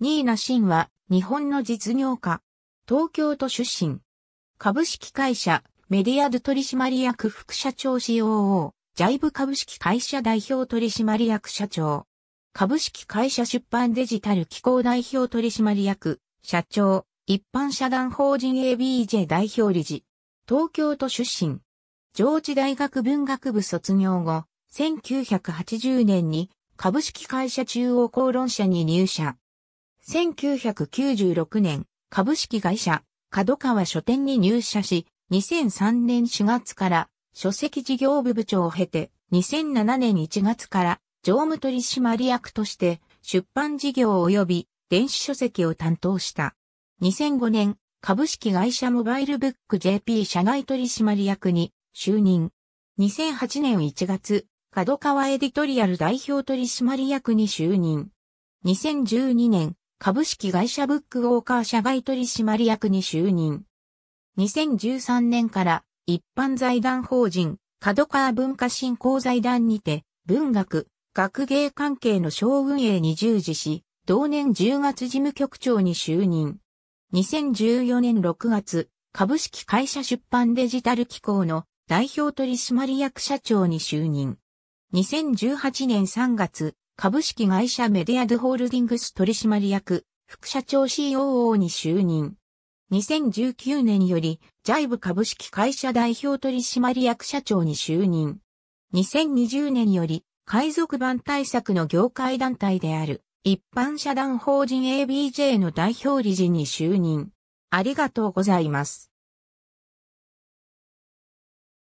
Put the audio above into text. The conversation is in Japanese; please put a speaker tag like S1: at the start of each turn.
S1: ニーナ・シンは日本の実業家。東京都出身。株式会社メディアド取締役副社長 COO。ジャイブ株式会社代表取締役社長。株式会社出版デジタル機構代表取締役社長。一般社団法人 ABJ 代表理事。東京都出身。上智大学文学部卒業後、1980年に株式会社中央公論社に入社。1996年、株式会社、角川書店に入社し、2003年4月から書籍事業部部長を経て、2007年1月から常務取締役として出版事業及び電子書籍を担当した。2005年、株式会社モバイルブック JP 社外取締役に就任。2008年1月、角川エディトリアル代表取締役に就任。2012年、株式会社ブックウォーカー社外取締役に就任。2013年から一般財団法人、角川文化振興財団にて、文学、学芸関係の省運営に従事し、同年10月事務局長に就任。2014年6月、株式会社出版デジタル機構の代表取締役社長に就任。2018年3月、株式会社メディアドホールディングス取締役、副社長 COO に就任。2019年より、ジャイブ株式会社代表取締役社長に就任。2020年より、海賊版対策の業界団体である、一般社団法人 ABJ の代表理事に就任。ありがとうございます。